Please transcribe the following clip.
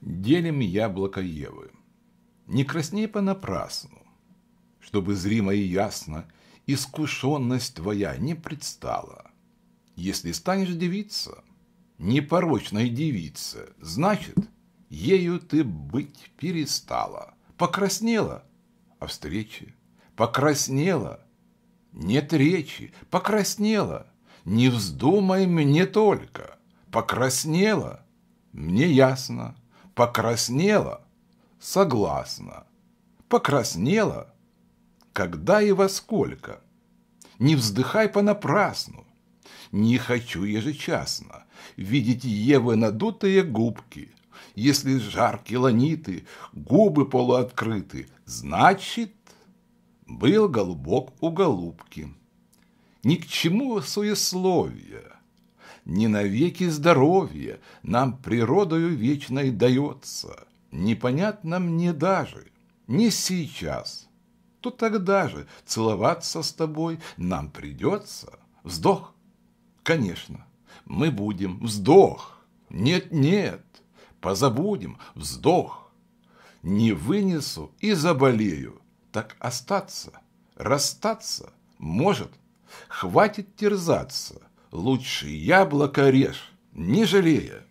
Делим яблоко Евы. Не красней понапрасну, чтобы зримо и ясно искушенность твоя не предстала. Если станешь девица, непорочной девица, значит, ею ты быть перестала. Покраснела о встрече, покраснела, нет речи, покраснела. Не вздумай мне только, покраснела, мне ясно. Покраснела? Согласна. Покраснела? Когда и во сколько? Не вздыхай понапрасну. Не хочу ежечасно видеть Евы надутые губки. Если жаркие ланиты, губы полуоткрыты, значит, был голубок у голубки. Ни к чему суесловия не навеки здоровье нам природою вечной дается. Непонятно мне даже, не сейчас, то тогда же целоваться с тобой нам придется. Вздох? Конечно, мы будем. Вздох! Нет-нет, позабудем. Вздох! Не вынесу и заболею. Так остаться, расстаться, может, хватит терзаться лучше яблоко режь, не жалея.